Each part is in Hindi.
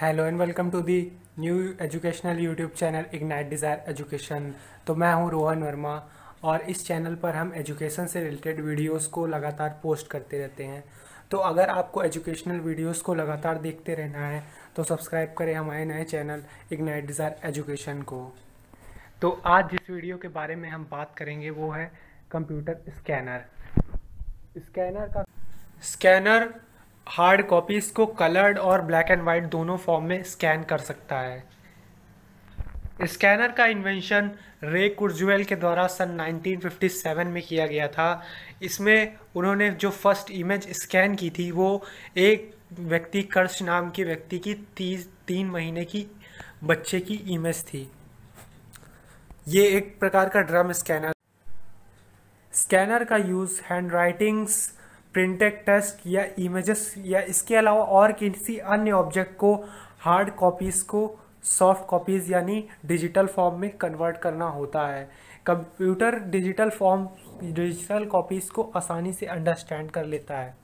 hello and welcome to the new educational YouTube channel Ignite Desire Education तो मैं हूं रोहन वर्मा और इस चैनल पर हम एजुकेशन से रिलेटेड वीडियोस को लगातार पोस्ट करते रहते हैं तो अगर आपको एजुकेशनल वीडियोस को लगातार देखते रहना है तो सब्सक्राइब करें हमारे नए चैनल इग्नाइट डिज़ायर एजुकेशन को तो आज जिस वीडियो के बारे में हम बात करेंगे वो है कंप्यूटर स्कैनर स्कैनर का स्कैनर हार्ड कॉपीज़ को कलर्ड और ब्लैक एंड वाइट दोनों फॉर्म में स्कैन कर सकता है स्कैनर का इन्वेंशन रे कुर्जुएल के द्वारा सन 1957 में किया गया था इसमें उन्होंने जो फर्स्ट इमेज स्कैन की थी वो एक व्यक्ति कर्ष नाम के व्यक्ति की तीस तीन महीने की बच्चे की इमेज थी ये एक प्रकार का ड्रम स्कैनर स्कैनर का use hand writings printed text या इमेजेस या इसके अलावा और किसी अन्य ऑब्जेक्ट को हार्ड कॉपीज़ को सॉफ्ट कॉपीज़ यानी डिजिटल फॉर्म में कन्वर्ट करना होता है computer digital form digital copies को आसानी से अंडरस्टैंड कर लेता है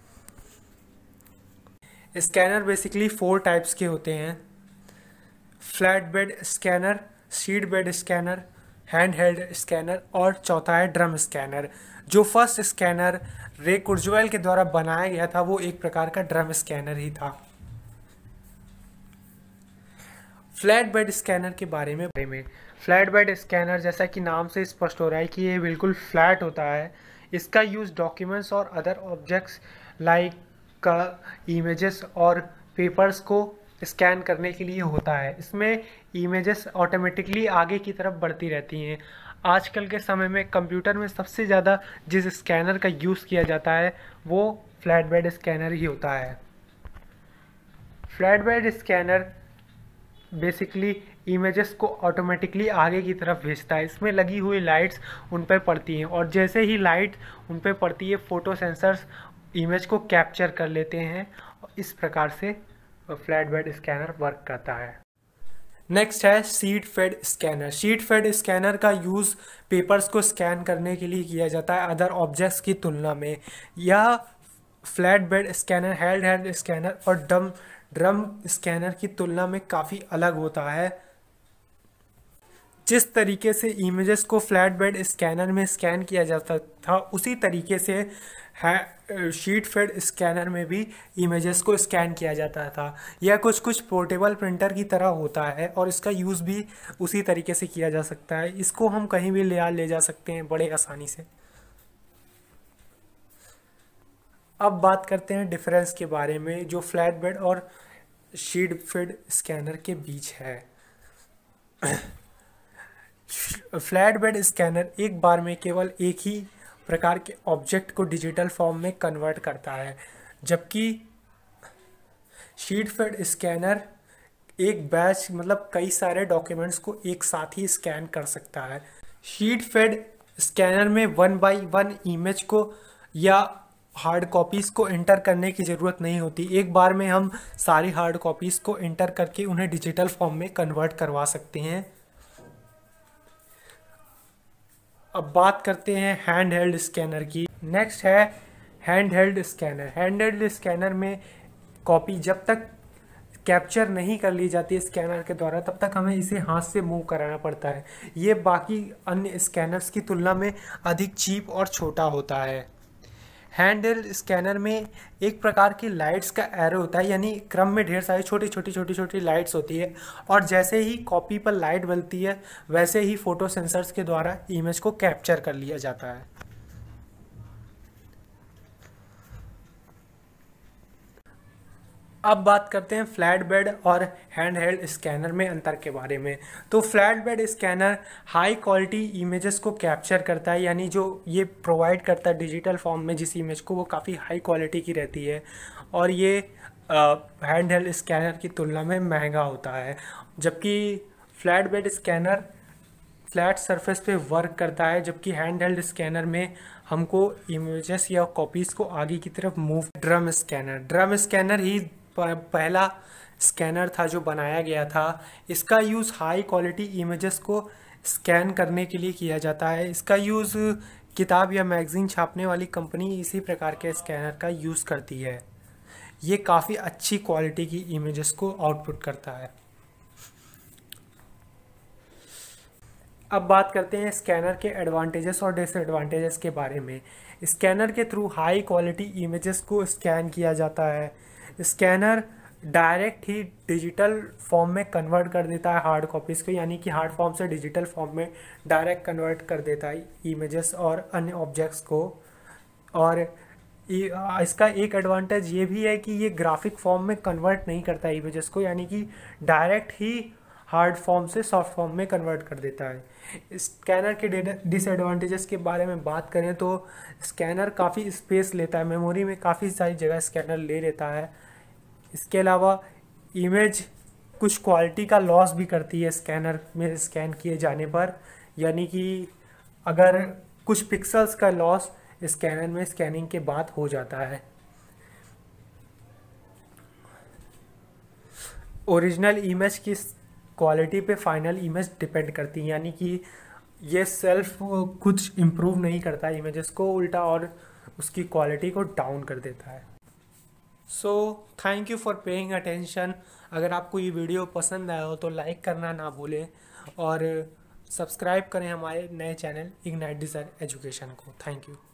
स्कैनर बेसिकली फोर टाइप्स के होते हैं flat bed scanner sheet bed scanner hand held scanner और चौथा है ड्रम स्कैनर जो फर्स्ट स्कैनर रे कुर्जवेल के द्वारा बनाया गया था वो एक प्रकार का ड्रम स्कैनर ही था फ्लैट बेड स्कैनर के बारे में बारे में फ्लैट बेड स्कैनर जैसा कि नाम से स्पष्ट हो रहा है कि ये बिल्कुल फ्लैट होता है इसका यूज़ डॉक्यूमेंट्स और अदर ऑब्जेक्ट्स लाइक का इमेजेस और पेपर्स को स्कैन करने के लिए होता है इसमें इमेजेस ऑटोमेटिकली आगे की तरफ बढ़ती रहती हैं आजकल के समय में कंप्यूटर में सबसे ज़्यादा जिस स्कैनर का यूज़ किया जाता है वो फ्लैट बेड स्कैनर ही होता है flat bed scanner basically images को ऑटोमेटिकली आगे की तरफ भेजता है इसमें लगी हुई लाइट्स उन पर पड़ती हैं और जैसे ही लाइट उन पर पड़ती है फ़ोटो सेंसर्स इमेज को कैप्चर कर लेते हैं इस प्रकार से फ्लैट बेड स्कैनर वर्क करता है नेक्स्ट है sheet fed scanner sheet fed scanner का यूज़ पेपर्स को स्कैन करने के लिए किया जाता है अदर ऑब्जेक्ट्स की तुलना में यह flat bed scanner held hand scanner और डम ड्रम स्कैनर की तुलना में काफ़ी अलग होता है जिस तरीके से इमेजेस को फ्लैट बेड स्कैनर में स्कैन किया जाता था उसी तरीके से है शीट फेड स्कैनर में भी इमेजेस को स्कैन किया जाता था यह कुछ कुछ पोर्टेबल प्रिंटर की तरह होता है और इसका यूज़ भी उसी तरीके से किया जा सकता है इसको हम कहीं भी ले ले जा सकते हैं बड़े आसानी से अब बात करते हैं डिफरेंस के बारे में जो फ्लैट बेड और शीट फेड स्कैनर के बीच है फ्लैट बेड स्कैनर एक बार में केवल एक ही प्रकार के ऑब्जेक्ट को डिजिटल फॉर्म में कन्वर्ट करता है जबकि शीट फेड स्कैनर एक बैच मतलब कई सारे डॉक्यूमेंट्स को एक साथ ही स्कैन कर सकता है शीट फेड स्कैनर में वन बाई वन इमेज को या हार्ड कॉपीज़ को इंटर करने की ज़रूरत नहीं होती एक बार में हम सारी हार्ड कॉपीज़ को इंटर करके उन्हें डिजिटल फॉर्म में कन्वर्ट करवा सकते हैं अब बात करते हैं हैंड हेल्ड स्कैनर की नेक्स्ट है hand held scanner hand held scanner में कॉपी जब तक कैप्चर नहीं कर ली जाती है स्कैनर के द्वारा तब तक हमें इसे हाथ से मूव कराना पड़ता है ये बाकी अन्य स्कैनर्स की तुलना में अधिक चीप और छोटा होता है हैंड स्कैनर में एक प्रकार की लाइट्स का एरो होता है यानी क्रम में ढेर सारी छोटी छोटी छोटी छोटी लाइट्स होती है और जैसे ही कॉपी पर लाइट बनती है वैसे ही फोटो सेंसर्स के द्वारा इमेज को कैप्चर कर लिया जाता है अब बात करते हैं फ्लैट बेड और हैंड हेल्ड स्कैनर में अंतर के बारे में तो flat bed scanner high quality images को कैप्चर करता है यानी जो ये प्रोवाइड करता है डिजिटल फॉर्म में जिस इमेज को वो काफ़ी हाई क्वालिटी की रहती है और ये हैंड हेल्ड स्कैनर की तुलना में महंगा होता है जबकि flat bed scanner flat surface पे वर्क करता है जबकि हैंड हेल्ड स्कैनर में हमको इमेजेस या कॉपीज़ को आगे की तरफ move drum scanner drum scanner ही पहला स्कैनर था जो बनाया गया था इसका यूज़ हाई क्वालिटी इमेजेस को स्कैन करने के लिए किया जाता है इसका यूज़ किताब या मैगज़ीन छापने वाली कंपनी इसी प्रकार के स्कैनर का यूज़ करती है ये काफ़ी अच्छी क्वालिटी की इमेजेस को आउटपुट करता है अब बात करते हैं स्कैनर के एडवांटेजेस और डिसएडवांटेजेस के बारे में स्कैनर के थ्रू हाई क्वालिटी इमेजेस को स्कैन किया जाता है स्कैनर डायरेक्ट ही डिजिटल फॉर्म में कन्वर्ट कर देता है हार्ड कॉपीज़ को यानी कि हार्ड फॉर्म से डिजिटल फॉर्म में डायरेक्ट कन्वर्ट कर देता है इमेजेस और अन्य ऑब्जेक्ट्स को और इसका एक एडवांटेज ये भी है कि ये ग्राफिक फॉर्म में कन्वर्ट नहीं करता इमेजेस को यानी कि डायरेक्ट ही हार्ड फॉर्म से सॉफ्ट फॉर्म में कन्वर्ट कर देता है स्कैनर के डिसएडवांटेजेस के बारे में बात करें तो स्कैनर काफ़ी स्पेस लेता है मेमोरी में काफ़ी सारी जगह स्कैनर ले लेता है इसके अलावा इमेज कुछ क्वालिटी का लॉस भी करती है स्कैनर में स्कैन किए जाने पर यानी कि अगर कुछ पिक्सल्स का लॉस स्कैनर में स्कैनिंग के बाद हो जाता है ओरिजिनल इमेज की क्वालिटी पे फाइनल इमेज डिपेंड करती है यानी कि ये सेल्फ कुछ इम्प्रूव नहीं करता इमेजेस को उल्टा और उसकी क्वालिटी को डाउन कर देता है so thank you for paying attention अगर आपको ये वीडियो पसंद आया हो तो लाइक करना ना भूलें और सब्सक्राइब करें हमारे नए चैनल इग्नाइट डिज़ाइन एजुकेशन को थैंक यू